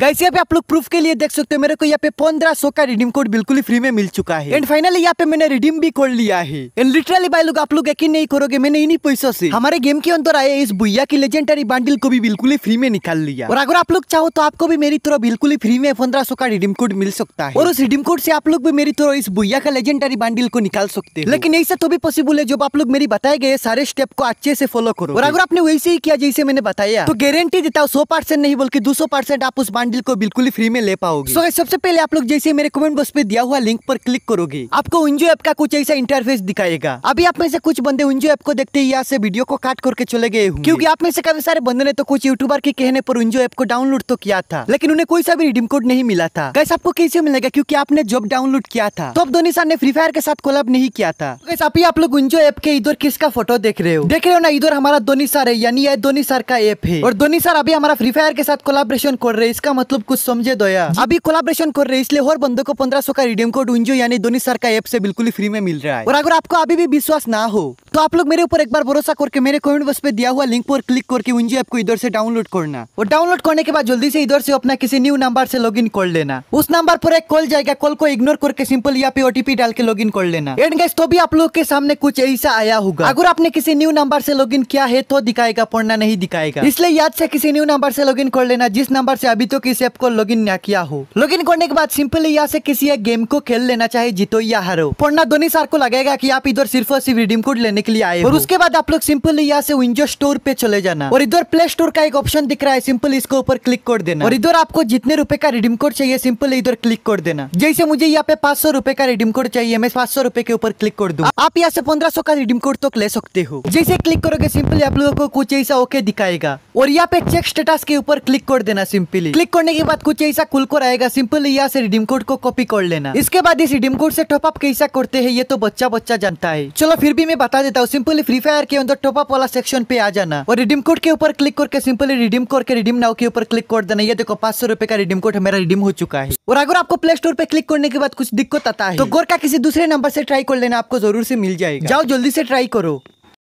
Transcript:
guys यहाँ पे आप लोग प्रूफ के लिए देख सकते हो मेरे को यहाँ पे पंद्रह सौ का रिडीम कोड बिल्कुल ही फ्री में मिल चुका है एंड फाइनली यहाँ पे मैंने रिडीम भी कोड लिया है एंड लिटरली भाई लोग आप लोग यकीन नहीं करोगे मैंने इन्हीं पैसों से हमारे गेम के अंदर आए इस बुइया की लेजेंडरी बंडल को भी बिल्कुल ही फ्री में निकाल लिया और अगर आप लोग चाहो तो आपको भी मेरी तरह बिल्कुल ही फ्री में पंद्रह का रिडीम कोड मिल सकता है और उस रिडीम कोड से आप लोग भी मेरी तरह इस भुया का लेजेंडरी बंडल को निकाल सकते हैं लेकिन ऐसा तो भी पॉसिबल है जब आप लोग मेरी बताए गए सारे स्टेप को अच्छे से फॉलो करो और अगर आपने वैसे ही किया जैसे मैंने बताया तो गारंटी देता हूँ सौ नहीं बल्कि दो आप उस बांडिल को बिल्कुल ही फ्री में ले पाओगे सो so, सबसे पहले आप लोग जैसे मेरे कमेंट बॉक्स पे दिया हुआ लिंक पर क्लिक करोगे आपको उंजो ऐप का कुछ ऐसा इंटरफेस दिखाएगा अभी आप में से कुछ बंदे उंजो ऐप को देखते ही यहाँ से वीडियो को काट करके चले गए क्योंकि आप में से काफी सारे बंदे ने तो कुछ यूट्यूबर के कहने पर उंजो ऐप को डाउनलोड तो किया था लेकिन उन्हें कोई सा भी रिडीम कोड नहीं मिला था कैसे आपको कैसे मिलेगा क्यूँकी आपने जॉब डाउनलोड किया था तो अब धोनी सर ने फ्री फायर के साथ कोलाब नहीं किया था अभी आप लोग उंजो ऐप के इधर किसका फोटो देख रहे हो देख रहे हो ना इधर हमारा धोनी सर है यानी यह धोनी सर का ऐप है और धोनी सर अभी हमारा फ्री फायर के साथ कोलाब्रेशन कर रहे हैं इसका का मतलब कुछ समझे यार अभी कोलाब्रेशन कर रहे इसलिए हर बंदो को पंद्रह सौ का रिडीम कोड उंजो यानी दोनों सर का एप से बिल्कुल फ्री में मिल रहा है और अगर आपको अभी भी विश्वास ना हो तो आप लोग मेरे ऊपर एक बार भरोसा करके मेरे कमेंट बॉक्स पे दिया हुआ लिंक पर क्लिक करके उंजो ऐप को इधर से डाउनलोड करना और डाउनलोड करने के बाद जल्दी से इधर से अपना किसी न्यू नंबर से लॉग कर लेना उस नंबर पर एक कॉल जाएगा कॉल को इग्नोर करके सिंपल यहाँ पे ओटीपी डाल के लॉग कर लेना एंड गैस तो भी आप लोग के सामने कुछ ऐसा आया होगा अगर आपने किसी न्यू नंबर से लॉग किया है तो दिखाएगा पढ़ना नहीं दिखाएगा इसलिए याद से किसी न्यू नंबर से लॉग कर लेना जिस नंबर से अभी तक लोग ऐप को लॉगिन ना किया हो लॉगिन करने के बाद सिंपल यहाँ से किसी एक गेम को खेल लेना चाहे जीतो या हारो पढ़ना दोनों सार को लगेगा की आप इधर सिर्फ और सिर्फ रिडीम कोड लेने के लिए आए और उसके बाद आप लोग सिंपल यहाँ से विंडो स्टोर पे चले जाना और इधर प्ले स्टोर का एक ऑप्शन दिख रहा है सिंपल इसके ऊपर क्लिक कर देना और इधर आपको जितने रुपए का रिडीम कोड चाहिए सिंपल इधर क्लिक कर देना जैसे मुझे यहाँ पे पांच सौ रुपए का रिडीम कोड चाहिए मैं पांच सौ रुपए के ऊपर क्लिक कर दूँ आप यहाँ से पंद्रह सौ का रिडीम कोड तो ले सकते हो जैसे क्लिक करोगे सिंपली आप लोगों को कुछ ऐसा ओके दिखाएगा और यहाँ पे चेक स्टेटस के ऊपर क्लिक कर देना सिंपली क्लिक करने के बाद कुछ ऐसा खुल को आएगा सिंपल यहाँ से रिडीम कोड को कॉपी कर लेना इसके बाद इस रिडीम कोड से टॉपअप कैसा करते हैं ये तो बच्चा बच्चा जानता है चलो फिर भी मैं बता देता हूँ सिंपली फ्री फायर के अंदर टॉपअप वाला सेक्शन पे आ जाना और रिडीम कोड के ऊपर क्लिक करके सिंपली रिडीम करके रिडीम नाउ के ऊपर क्लिक कर देना ये देखो पांच सौ रुपए का रिडीम कोड मेरा रिडीम हो चुका है और अगर आपको प्ले स्टोर पे क्लिक करने के बाद कुछ दिक्कत आता है तो गोर का किसी दूसरे नंबर से ट्राई कर लेना आपको जरूर से मिल जाएगा जाओ जल्दी से ट्राई करो